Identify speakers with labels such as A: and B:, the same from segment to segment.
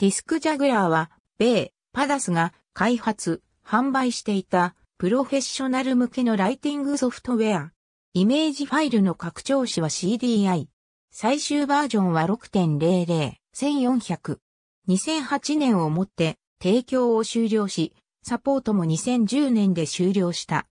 A: ディスクジャグラーは、米、パダスが開発、販売していたプロフェッショナル向けのライティングソフトウェア。イメージファイルの拡張子は CDI。最終バージョンは6.00、1400。2008年をもって提供を終了し、サポートも2010年で終了した。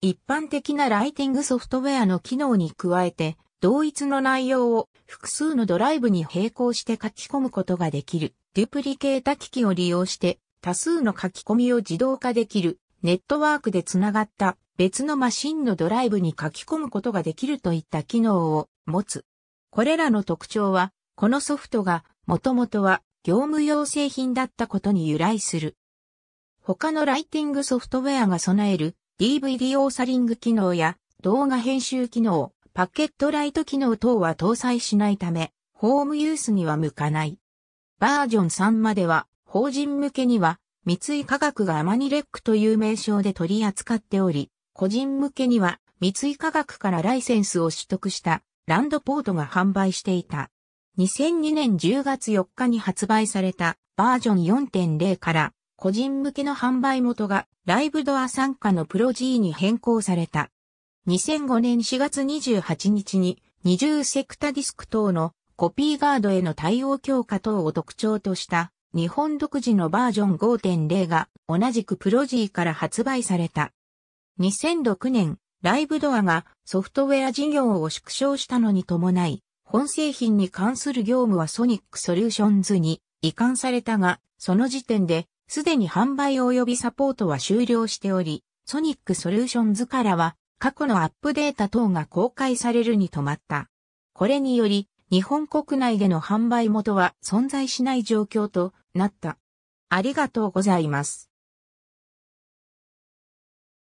A: 一般的なライティングソフトウェアの機能に加えて、同一の内容を複数のドライブに並行して書き込むことができる。デュプリケータ機器を利用して多数の書き込みを自動化できる。ネットワークでつながった別のマシンのドライブに書き込むことができるといった機能を持つ。これらの特徴は、このソフトがもともとは業務用製品だったことに由来する。他のライティングソフトウェアが備える DVD オーサリング機能や動画編集機能、パケットライト機能等は搭載しないため、ホームユースには向かない。バージョン3までは、法人向けには、三井化学がアマニレックという名称で取り扱っており、個人向けには、三井化学からライセンスを取得したランドポートが販売していた。2002年10月4日に発売されたバージョン4.0から個人向けの販売元がライブドア参加のプロ G に変更された。2005年4月28日に20セクタディスク等のコピーガードへの対応強化等を特徴とした日本独自のバージョン5.0が同じくプロジーから発売された。2006年、ライブドアがソフトウェア事業を縮小したのに伴い、本製品に関する業務はソニックソリューションズに移管されたが、その時点で、すでに販売及びサポートは終了しており、ソニックソリューションズからは、過去のアップデータ等が公開されるに止まった。これにより、日本国内での販売元は存在しない状況となった。ありがとうございます。